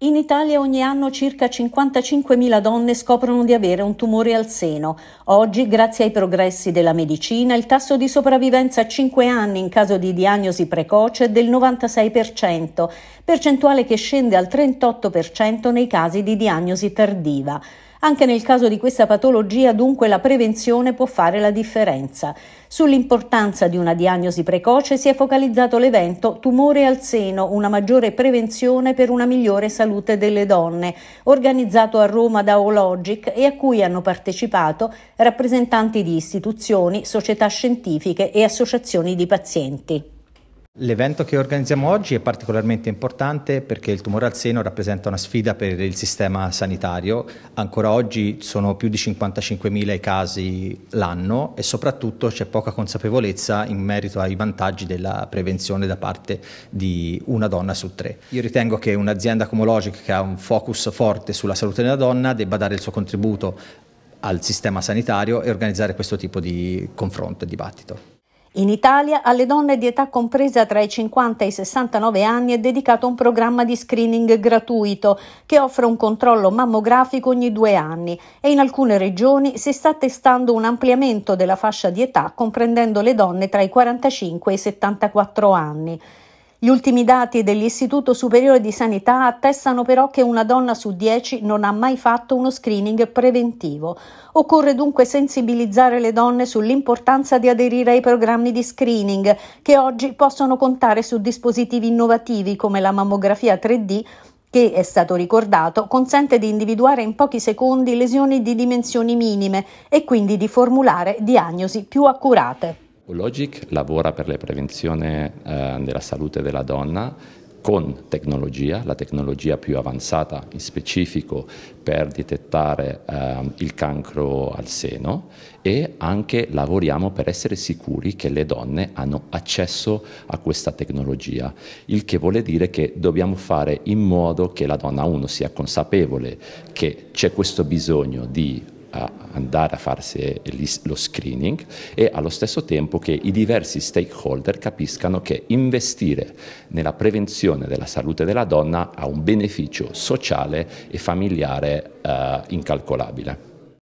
In Italia ogni anno circa 55.000 donne scoprono di avere un tumore al seno. Oggi, grazie ai progressi della medicina, il tasso di sopravvivenza a 5 anni in caso di diagnosi precoce è del 96%, percentuale che scende al 38% nei casi di diagnosi tardiva. Anche nel caso di questa patologia dunque la prevenzione può fare la differenza. Sull'importanza di una diagnosi precoce si è focalizzato l'evento Tumore al seno, una maggiore prevenzione per una migliore salute delle donne, organizzato a Roma da Ologic e a cui hanno partecipato rappresentanti di istituzioni, società scientifiche e associazioni di pazienti. L'evento che organizziamo oggi è particolarmente importante perché il tumore al seno rappresenta una sfida per il sistema sanitario. Ancora oggi sono più di 55.000 i casi l'anno e soprattutto c'è poca consapevolezza in merito ai vantaggi della prevenzione da parte di una donna su tre. Io ritengo che un'azienda come Logic che ha un focus forte sulla salute della donna debba dare il suo contributo al sistema sanitario e organizzare questo tipo di confronto e dibattito. In Italia alle donne di età compresa tra i 50 e i 69 anni è dedicato un programma di screening gratuito che offre un controllo mammografico ogni due anni e in alcune regioni si sta testando un ampliamento della fascia di età comprendendo le donne tra i 45 e i 74 anni. Gli ultimi dati dell'Istituto Superiore di Sanità attestano però che una donna su dieci non ha mai fatto uno screening preventivo. Occorre dunque sensibilizzare le donne sull'importanza di aderire ai programmi di screening, che oggi possono contare su dispositivi innovativi come la mammografia 3D che è stato ricordato, consente di individuare in pochi secondi lesioni di dimensioni minime e quindi di formulare diagnosi più accurate. Logic lavora per la prevenzione eh, della salute della donna con tecnologia, la tecnologia più avanzata in specifico per detettare eh, il cancro al seno e anche lavoriamo per essere sicuri che le donne hanno accesso a questa tecnologia, il che vuol dire che dobbiamo fare in modo che la donna uno sia consapevole che c'è questo bisogno di a andare a farsi lo screening e allo stesso tempo che i diversi stakeholder capiscano che investire nella prevenzione della salute della donna ha un beneficio sociale e familiare eh, incalcolabile.